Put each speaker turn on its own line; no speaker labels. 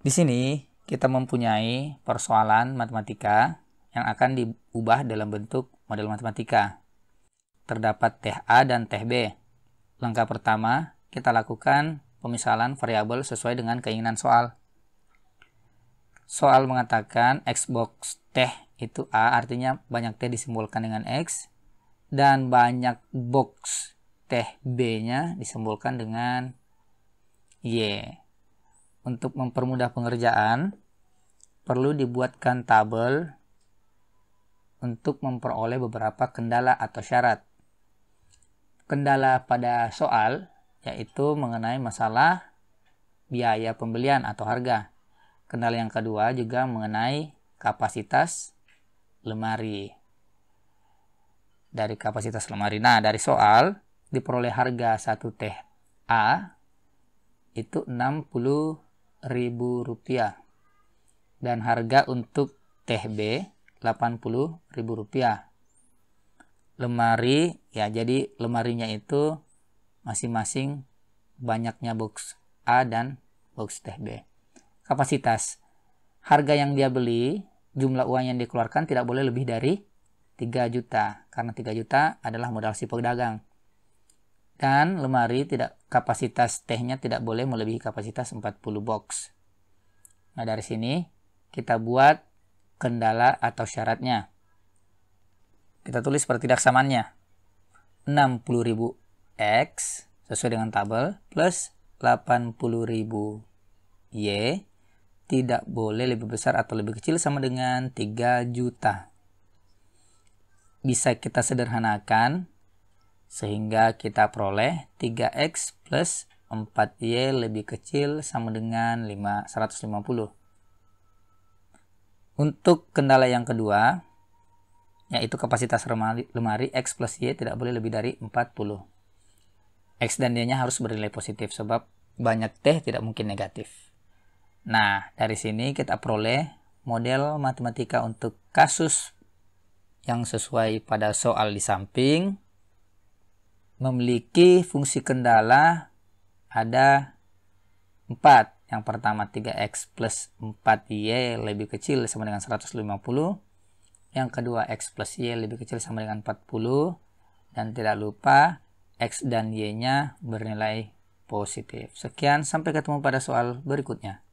Di sini kita mempunyai persoalan matematika yang akan diubah dalam bentuk model matematika. Terdapat teh A dan teh B. Langkah pertama, kita lakukan pemisalan variabel sesuai dengan keinginan soal. Soal mengatakan Xbox teh itu A, artinya banyak teh disimbolkan dengan X, dan banyak box teh B-nya disimbolkan dengan Y. Untuk mempermudah pengerjaan, perlu dibuatkan tabel untuk memperoleh beberapa kendala atau syarat. Kendala pada soal yaitu mengenai masalah biaya pembelian atau harga. Kendala yang kedua juga mengenai kapasitas lemari. Dari kapasitas lemari. Nah, dari soal diperoleh harga 1 teh A itu 60 ribu rupiah dan harga untuk teh B 80 ribu rupiah lemari ya jadi lemarinya itu masing-masing banyaknya box A dan box teh B kapasitas harga yang dia beli jumlah uang yang dikeluarkan tidak boleh lebih dari 3 juta karena 3 juta adalah modal si pedagang dan lemari tidak kapasitas tehnya tidak boleh melebihi kapasitas 40 box. Nah, dari sini kita buat kendala atau syaratnya. Kita tulis seperti daksamannya. 60.000 X sesuai dengan tabel plus 80.000 Y tidak boleh lebih besar atau lebih kecil sama dengan 3 juta. Bisa kita sederhanakan sehingga kita peroleh 3x plus 4y lebih kecil sama dengan 5, 150. Untuk kendala yang kedua, yaitu kapasitas lemari, lemari X plus Y tidak boleh lebih dari 40. X dan Y-nya harus bernilai positif sebab banyak teh tidak mungkin negatif. Nah, dari sini kita peroleh model matematika untuk kasus yang sesuai pada soal di samping memiliki fungsi kendala ada 4. Yang pertama 3x plus 4y lebih kecil sama dengan 150. Yang kedua x plus y lebih kecil sama dengan 40. Dan tidak lupa x dan y-nya bernilai positif. Sekian, sampai ketemu pada soal berikutnya.